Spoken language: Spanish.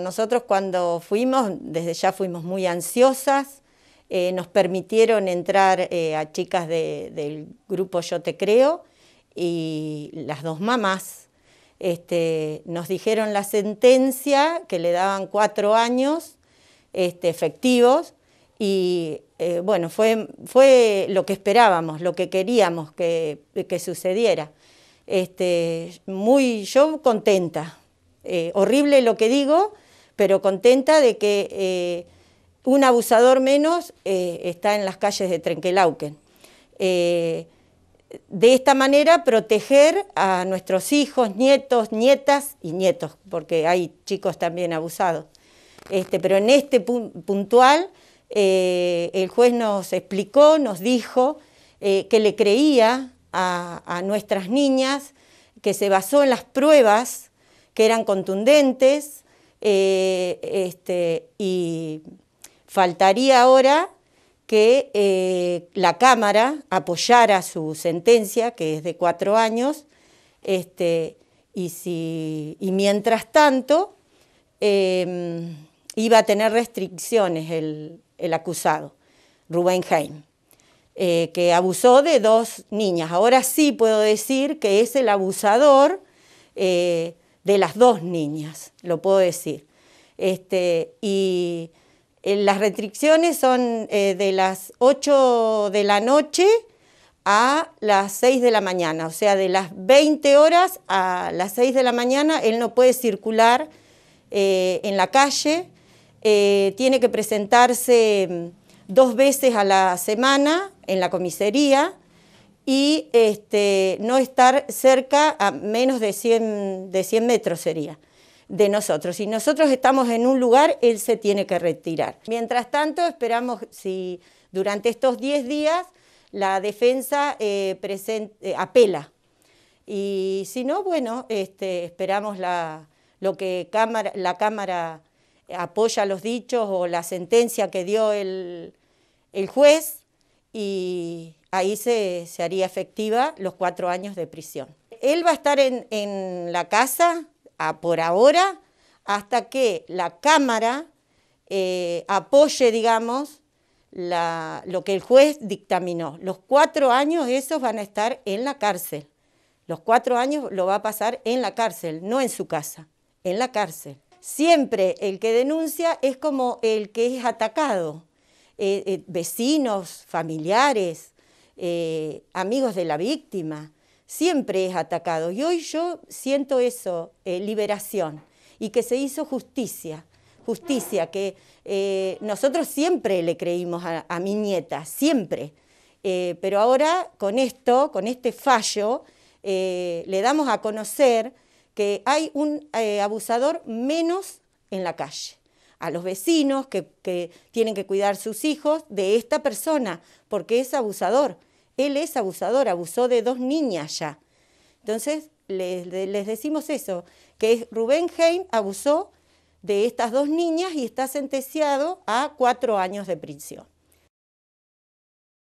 Nosotros cuando fuimos, desde ya fuimos muy ansiosas, eh, nos permitieron entrar eh, a chicas del grupo Yo Te Creo y las dos mamás este, nos dijeron la sentencia que le daban cuatro años este, efectivos y eh, bueno, fue, lo que esperábamos, lo que queríamos que, sucediera. Este, muy, yo contenta, horrible lo que digo, pero contenta de que eh, un abusador menos eh, está en las calles de Trenquelauquen. Eh, de esta manera proteger a nuestros hijos, nietos, nietas y nietos, porque hay chicos también abusados. Este, pero en este puntual el juez nos explicó, nos dijo que le creía a nuestras niñas, que se basó en las pruebas que eran contundentes, eh, este, y faltaría ahora que eh, la Cámara apoyara su sentencia, que es de cuatro años, este, y, si, mientras tanto em, iba a tener restricciones el, acusado, Rubén Jaime. Eh, que abusó de dos niñas. Ahora sí puedo decir que es el abusador de las dos niñas, lo puedo decir. Este, y eh, las restricciones son eh, de las 8 de la noche a las 6 de la mañana, o sea, de las 20 horas a las 6 de la mañana él no puede circular eh, en la calle, tiene que presentarse mm, dos veces a la semana en la comisaría y este, no estar cerca a menos de 100, de 100 metros sería de nosotros. Si nosotros estamos en un lugar, él se tiene que retirar. Mientras tanto, esperamos si durante estos 10 días la defensa eh, eh, apela. Y si no, bueno, este, esperamos lo que la Cámara apoya los dichos o la sentencia que dio el, el juez y, ahí se, haría efectiva los cuatro años de prisión. Él va a estar en, la casa por ahora hasta que la Cámara eh, apoye, digamos, lo que el juez dictaminó. Los cuatro años esos van a estar en la cárcel. Los cuatro años lo va a pasar en la cárcel, no en su casa, en la cárcel. Siempre el que denuncia es como el que es atacado. Eh, eh, vecinos, familiares, eh, amigos de la víctima, siempre es atacado. Y hoy yo siento eso, eh, liberación, y que se hizo justicia, justicia, que eh, nosotros siempre le creímos a, mi nieta, siempre. pero ahora con esto, con este fallo, le damos a conocer que hay un abusador menos en la calle a los vecinos que, que, tienen que cuidar sus hijos de esta persona, porque es abusador. Él es abusador, abusó de dos niñas ya. Entonces, les, decimos eso, que Rubén Heim abusó de estas dos niñas y está sentenciado a cuatro años de prisión.